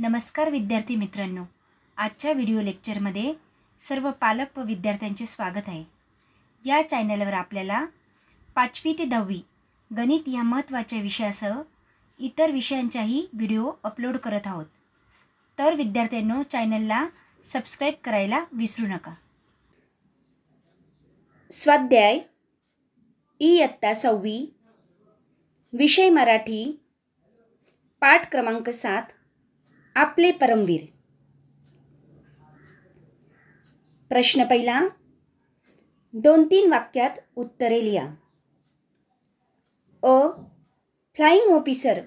नमस्कार विद्यार्थी मित्रांनो आजच्या व्हिडिओ लेक्चरमध्ये सर्व पालक व विद्यार्थ्यांचे स्वागत आहे या चॅनलवर आपल्याला पाचवी ते दहावी गणित या महत्त्वाच्या विषयासह इतर विषयांच्याही व्हिडिओ अपलोड करत आहोत तर विद्यार्थ्यांनो चॅनलला सबस्क्राईब करायला विसरू नका स्वाध्याय इयत्ता सव्वी विषय मराठी पाठ क्रमांक सात आपले परमवीर प्रश्न पहिला दोन तीन वाक्यात उत्तरे लिहा अ फ्लाइंग ऑफिसर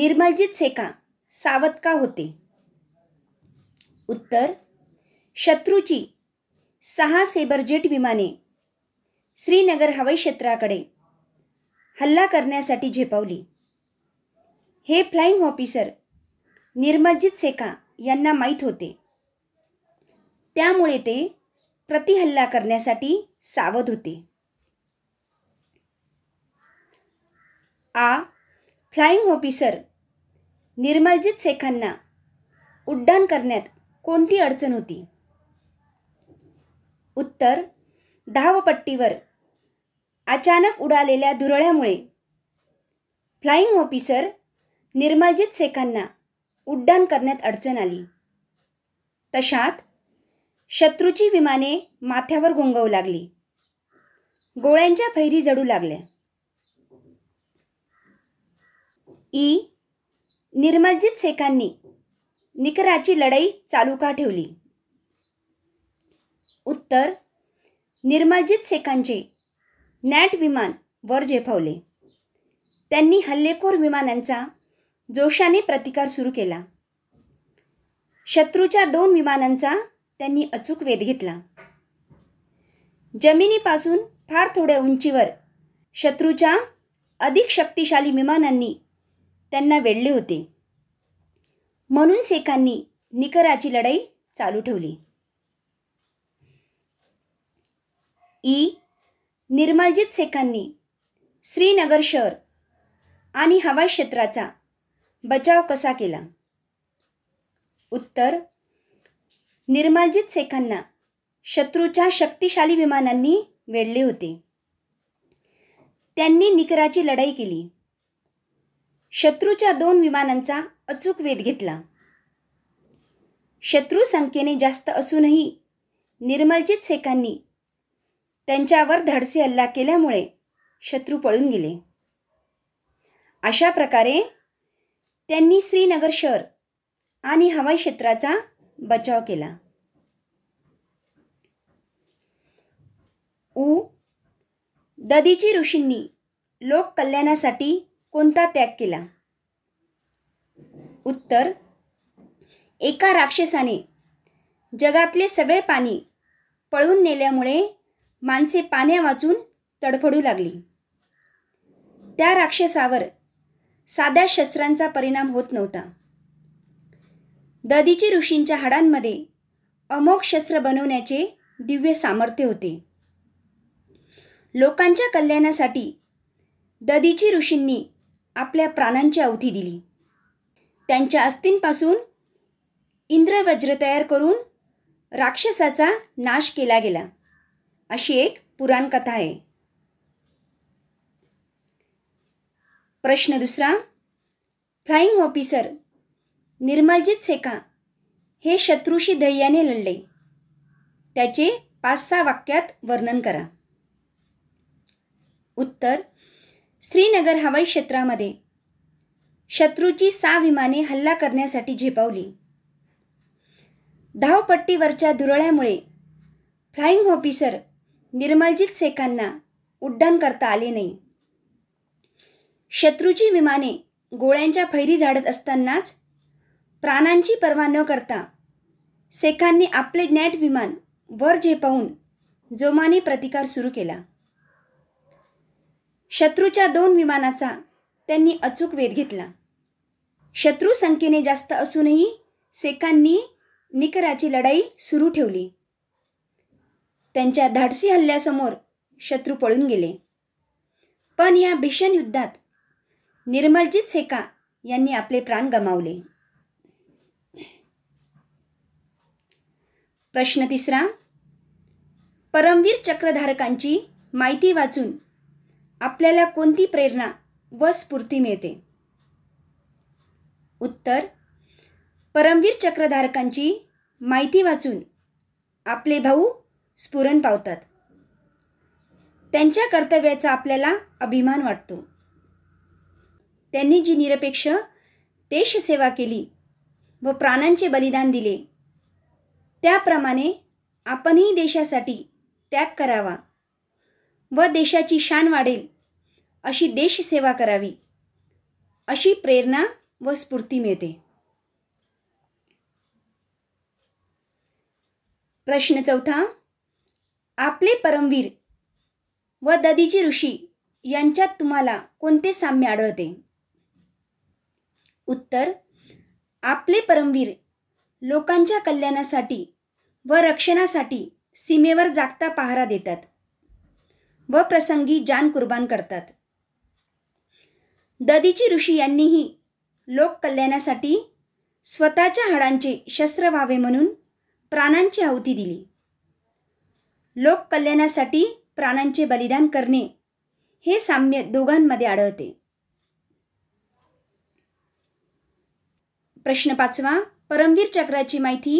निर्मलजित सेका सावध का होते उत्तर शत्रूची सहा सेबरजेट विमाने श्रीनगर हवाई क्षेत्राकडे हल्ला करण्यासाठी झेपावली हे फ्लाइंग ऑफिसर निर्मलजीत सेका यांना माहीत होते त्यामुळे ते प्रतिहल्ला करण्यासाठी सावध होते आ फ्लाइंग ऑफिसर निर्मलजित शेखांना उड्डाण करण्यात कोणती अडचण होती उत्तर धावपट्टीवर अचानक उडालेल्या दुरळ्यामुळे फ्लाइंग ऑफिसर निर्मलजित शेखांना उड्डाण करण्यात अडचण आली तशात शत्रूची विमाने माथ्यावर गोंगवू लागली गोळ्यांच्या फैरी जडू लागल्या ई निर्मलजित शेखांनी निकराची लढाई चालू का ठेवली उत्तर निर्मलजित शेखांचे नॅट विमान वर झेपावले त्यांनी हल्लेखोर विमानांचा जोशाने प्रतिकार सुरू केला शत्रूच्या दोन विमानांचा त्यांनी अचूक वेध घेतला जमिनीपासून फार थोड्या उंचीवर शत्रूच्या अधिक शक्तिशाली विमानांनी त्यांना वेढले होते म्हणून सेखांनी निकराची लढाई चालू ठेवली ई निर्मलजीत सेखांनी श्रीनगर शहर आणि हवाई क्षेत्राचा बचाव कसा केला उत्तर निर्माजित शेखांना शत्रूच्या शक्तिशाली विमानांनी वेढले होते त्यांनी निकराची लढाई केली शत्रूच्या दोन विमानांचा अचूक वेध घेतला शत्रू संख्येने जास्त असूनही निर्मलजित शेखांनी त्यांच्यावर धडसे हल्ला केल्यामुळे शत्रू पळून गेले अशा प्रकारे त्यांनी श्रीनगर शहर आणि हवाई क्षेत्राचा बचाव केला उ ददीची ऋषींनी लोककल्याणासाठी कोणता त्याग केला उत्तर एका राक्षसाने जगातले सगळे पाणी पळून नेल्यामुळे माणसे पाण्या वाचून तडफडू लागली त्या राक्षसावर साध्या शस्त्रांचा परिणाम होत नव्हता ददीची ऋषींच्या हाडांमध्ये अमोघ शस्त्र बनवण्याचे दिव्य सामर्थ्य होते लोकांच्या कल्याणासाठी ददीची ऋषींनी आपल्या प्राणांची अवधी दिली त्यांच्या अस्थींपासून इंद्रवज्र तयार करून राक्षसाचा नाश केला गेला अशी एक पुराणकथा आहे प्रश्न दुसरा फ्लाईंग ऑफिसर निर्मलजीत सेका हे शत्रूशी धैर्याने लढले त्याचे पाच सहा वाक्यात वर्णन करा उत्तर श्रीनगर हवाई क्षेत्रामध्ये शत्रूची सहा विमाने हल्ला करण्यासाठी झेपावली धावपट्टीवरच्या धुरळ्यामुळे फ्लाईंग ऑफिसर निर्मलजीत सेकांना उड्डाण करता आले नाही शत्रूची विमाने गोळ्यांच्या फैरी झाडत असतानाच प्राणांची पर्वा न करता सेखांनी आपले ज्ञाट विमान वर झेपावून जोमाने प्रतिकार सुरू केला शत्रूच्या दोन विमानाचा त्यांनी अचूक वेध घेतला शत्रू संख्येने जास्त असूनही सेकांनी निकराची लढाई सुरू ठेवली त्यांच्या धाडसी हल्ल्यासमोर शत्रू पळून गेले पण या भीषण युद्धात निर्मलजीत सेका यांनी आपले प्राण गमावले प्रश्न तिसरा परमवीर चक्रधारकांची माहिती वाचून आपल्याला कोणती प्रेरणा व स्फूर्ती मिळते उत्तर परमवीर चक्रधारकांची माहिती वाचून आपले भाऊ स्फुरण पावतात त्यांच्या कर्तव्याचा आपल्याला अभिमान वाटतो त्यांनी जी निरपेक्ष देशसेवा केली व प्राणांचे बलिदान दिले त्याप्रमाणे आपणही देशासाठी त्याग करावा व देशाची शान वाढेल अशी देशसेवा करावी अशी प्रेरणा व स्फूर्ती मिळते प्रश्न चौथा आपले परमवीर व ददीजी ऋषी यांच्यात तुम्हाला कोणते साम्य आढळते उत्तर आपले परमवीर लोकांच्या कल्याणासाठी व रक्षणासाठी सीमेवर जागता पहारा देतात व प्रसंगी जान कुर्बान करतात ददीची ऋषी यांनीही लोककल्याणासाठी स्वतःच्या हाडांचे शस्त्र व्हावे म्हणून प्राणांची आहुती दिली लोककल्याणासाठी प्राणांचे बलिदान करणे हे साम्य दोघांमध्ये आढळते प्रश्न पाचवा परमवीर चक्राची माहिती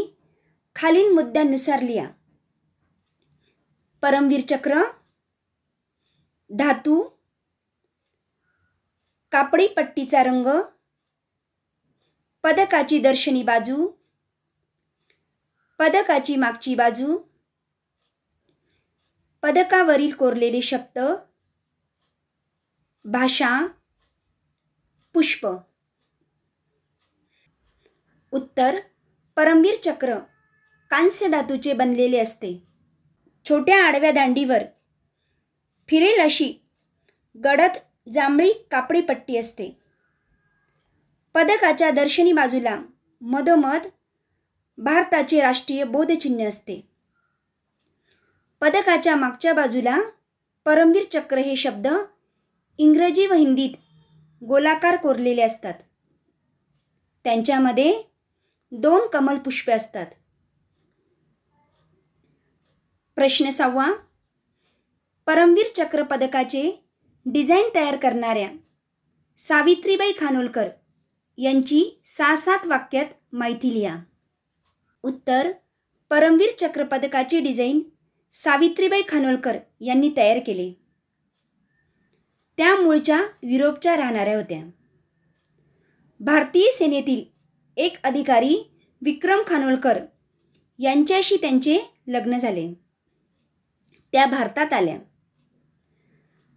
खालील मुद्द्यांनुसार लिहा परमवीर चक्र धातू कापडी पट्टीचा रंग पदकाची दर्शनी बाजू पदकाची मागची बाजू पदकावरील कोरलेले शब्द भाषा पुष्प उत्तर परमवीर चक्र कांस्य धातूचे बनलेले असते छोट्या आडव्या दांडीवर फिरेल अशी गडद जांभळी कापडी पट्टी असते पदकाच्या दर्शनी बाजूला मधोमध भारताचे राष्ट्रीय बोधचिन्ह असते पदकाच्या मागच्या बाजूला परमवीर चक्र हे शब्द इंग्रजी व हिंदीत गोलाकार कोरलेले असतात त्यांच्यामध्ये दोन कमलपुष्पे असतात प्रश्न सहावा परमवीर चक्र पदकाचे डिझाईन तयार करणाऱ्या सावित्रीबाई खानोलकर यांची सहा सात वाक्यात माहिती लिहा उत्तर परमवीर चक्र पदकाचे डिझाईन सावित्रीबाई खानोलकर यांनी तयार केले त्या मूळच्या युरोपच्या राहणाऱ्या होत्या भारतीय सेनेतील एक अधिकारी विक्रम खानोलकर यांच्याशी त्यांचे लग्न झाले त्या भारतात आल्या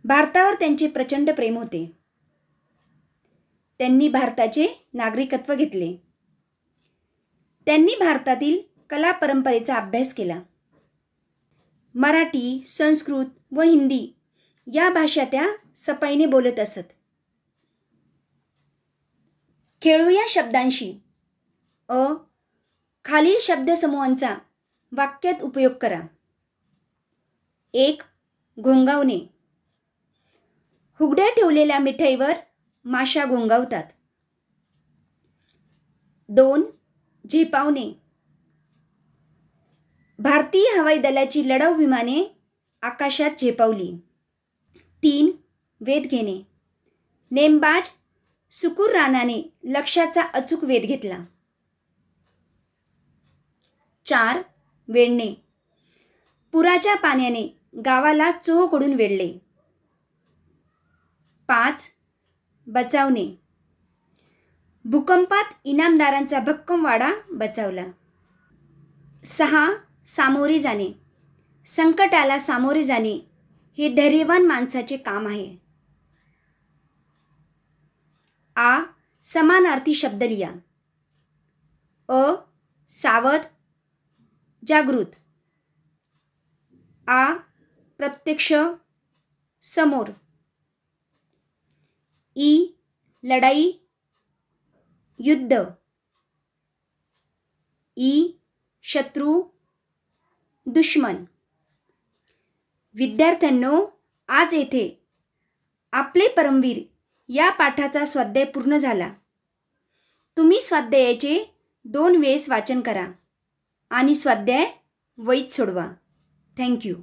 भारतावर त्यांचे प्रचंड प्रेम होते त्यांनी भारताचे नागरिकत्व घेतले त्यांनी भारतातील कला परंपरेचा अभ्यास केला मराठी संस्कृत व हिंदी या भाषा त्या सपाईने बोलत असत खेळू या शब्दांशी अ खालील शब्दसमूहांचा वाक्यात उपयोग करा एक घोंगावणे हुगड्या ठेवलेल्या मिठाईवर माशा घोंगावतात दोन झेपावणे भारतीय हवाई दलाची लढाऊ विमाने आकाशात झेपावली तीन वेध घेणे नेमबाज सुकूर रानाने लक्ष्याचा अचूक वेध घेतला चार वेळणे पुराच्या पाण्याने गावाला चोहकडून वेढले पाच बचावणे भूकंपात इनामदारांचा भक्कम वाडा बचावला सहा सामोरे जाणे संकटाला सामोरे जाणे हे धैर्यवान माणसाचे काम आहे आ समानार्थी शब्द लिया अ सावध जागृत आ प्रत्यक्ष समोर ई लढाई युद्ध ई शत्रू दुश्मन विद्यार्थ्यांनो आज येथे आपले परमवीर या पाठाचा स्वाध्याय पूर्ण झाला तुम्ही स्वाध्यायाचे दोन वेळेस वाचन करा आणि स्वाध्याय वैत सोडवा थँक्यू